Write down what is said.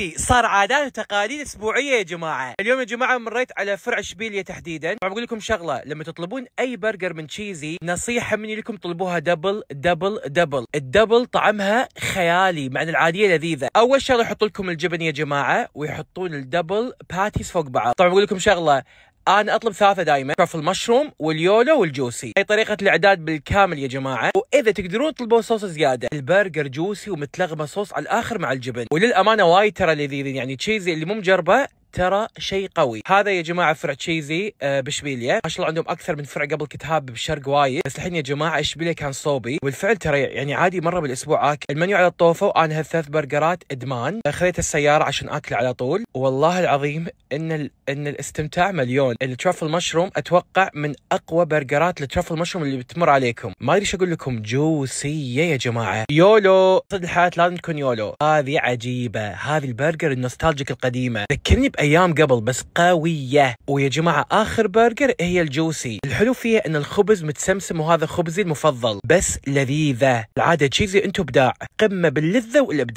التركيزي صار عادات وتقاليد اسبوعيه يا جماعه اليوم يا جماعه مريت على فرع شبيليه تحديدا طبعا بقول لكم شغله لما تطلبون اي برجر من تشيزي نصيحه مني لكم طلبوها دبل دبل دبل الدبل طعمها خيالي مع ان العاديه لذيذه اول شغله يحط لكم الجبن يا جماعه ويحطون الدبل باتيز فوق بعض طبعا بقول لكم شغله انا اطلب ثلاثه دائما رف المشروم واليولو والجوسي هاي طريقه الاعداد بالكامل يا جماعه واذا تقدرون تطلبون صوص زياده البرجر جوسي ومتلغمه صوص على الاخر مع الجبن وللامانه وايد ترى لذيذين يعني تشيزي اللي مو مجربه ترى شيء قوي هذا يا جماعه فرع تشيزي آه، بشبيليا ما شاء الله عندهم اكثر من فرع قبل كتاب بالشرق وايد بس الحين يا جماعه اشبيليا كان صوبي والفعل ترى يعني عادي مره بالاسبوع اكل المنيو على الطوفه وانا هالثلاث برجرات ادمان خذيت السياره عشان اكل على طول والله العظيم ان ال... ان الاستمتاع مليون الترافل مشروم اتوقع من اقوى برجرات الترافل مشروم اللي بتمر عليكم ما ادري اقول لكم جوسيه يا جماعه يولو صدق الحياه لازم تكون يولو هذه عجيبه هذه البرجر النوستالجيك القديمه ذكرني ايام قبل بس قويه ويا جماعه اخر برجر هي الجوسي الحلو فيها ان الخبز متسمسم وهذا خبزي المفضل بس لذيذه العاده تشيزي انتو ابداع قمه باللذه والابداع